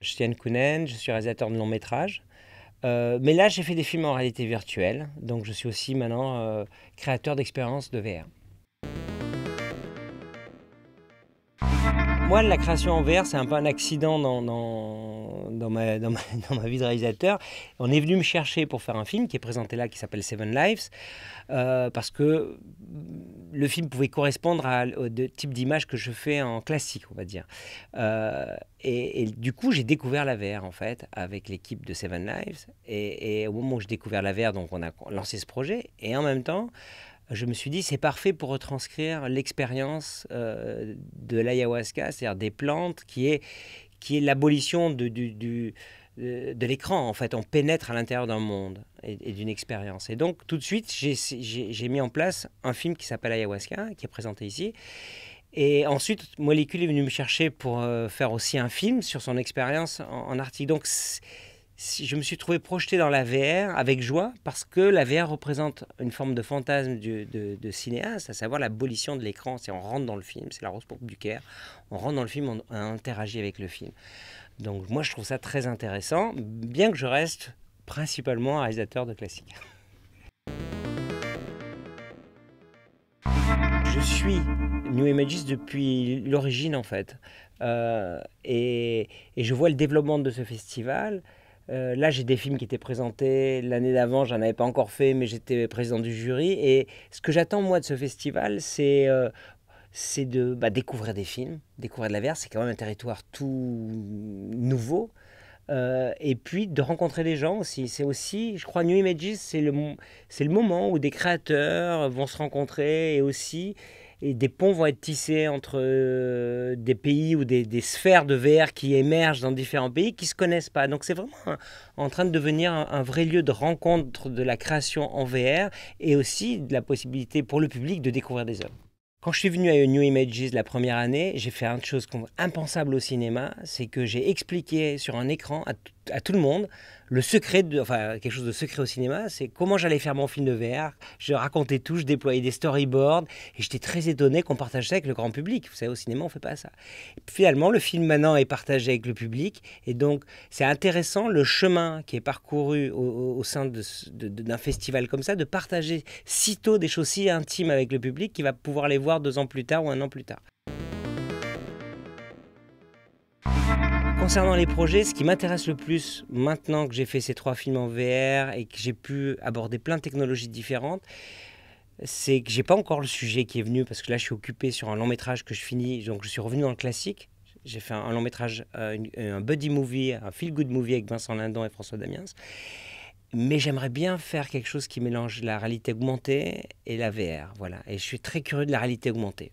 Je suis Anne Kounen, je suis réalisateur de longs métrages. Euh, mais là, j'ai fait des films en réalité virtuelle, donc je suis aussi maintenant euh, créateur d'expériences de VR. Moi, la création en VR, c'est un peu un accident dans, dans, dans, ma, dans, ma, dans, ma, vie de réalisateur. On est venu me chercher pour faire un film qui est présenté là, qui s'appelle Seven Lives, euh, parce que le film pouvait correspondre à, au de, type d'image que je fais en classique, on va dire. Euh, et, du coup, j'ai découvert la VR, en fait, avec l'équipe de Seven Lives. Et, au moment où j'ai découvert la VR, donc on a lancé ce projet. Et en même temps, je me suis dit, c'est parfait pour retranscrire l'expérience euh, de l'ayahuasca, c'est-à-dire des plantes, qui est, qui est l'abolition du, du, euh, de l'écran, en fait. On pénètre à l'intérieur d'un monde et, d'une expérience. Et donc, tout de suite, j'ai mis en place un film qui s'appelle Ayahuasca, qui est présenté ici. Et ensuite, Molécule est venu me chercher pour euh, faire aussi un film sur son expérience en, en Arctique. Donc, je me suis trouvé projeté dans la VR avec joie parce que la VR représente une forme de fantasme de, cinéaste, à savoir l'abolition de l'écran. C'est on rentre dans le film, c'est la rose pour ducaire, On rentre dans le film, on, interagit avec le film. Donc moi je trouve ça très intéressant, bien que je reste principalement un réalisateur de classique. Je suis New Images depuis l'origine en fait. Euh, et, je vois le développement de ce festival euh, là, j'ai des films qui étaient présentés. L'année d'avant, j'en avais pas encore fait, mais j'étais président du jury. Et ce que j'attends, moi, de ce festival, c'est euh, de bah, découvrir des films, découvrir de la verre. C'est quand même un territoire tout nouveau. Euh, et puis de rencontrer des gens aussi. C'est aussi, je crois, New Images, c'est le, le moment où des créateurs vont se rencontrer et aussi et des ponts vont être tissés entre euh, des pays ou des, sphères de VR qui émergent dans différents pays qui ne se connaissent pas. Donc c'est vraiment en train de devenir un, vrai lieu de rencontre de la création en VR et aussi de la possibilité pour le public de découvrir des œuvres. Quand je suis venu à New Images la première année, j'ai fait une chose impensable au cinéma, c'est que j'ai expliqué sur un écran à à tout le monde le secret, enfin quelque chose de secret au cinéma, c'est comment j'allais faire mon film de verre. Je racontais tout, je déployais des storyboards et j'étais très étonné qu'on partage ça avec le grand public. Vous savez, au cinéma, on ne fait pas ça. finalement, le film maintenant est partagé avec le public et donc c'est intéressant le chemin qui est parcouru au, sein d'un festival comme ça, de partager si tôt des choses si intimes avec le public qui va pouvoir les voir deux ans plus tard ou un an plus tard. Concernant les projets, ce qui m'intéresse le plus maintenant que j'ai fait ces trois films en VR et que j'ai pu aborder plein de technologies différentes, c'est que j'ai pas encore le sujet qui est venu parce que là je suis occupé sur un long métrage que je finis, donc je suis revenu dans le classique. J'ai fait un long métrage, euh, euh, un buddy movie, un feel good movie avec Vincent Lindon et François Damiens. Mais j'aimerais bien faire quelque chose qui mélange la réalité augmentée et la VR, voilà. Et je suis très curieux de la réalité augmentée.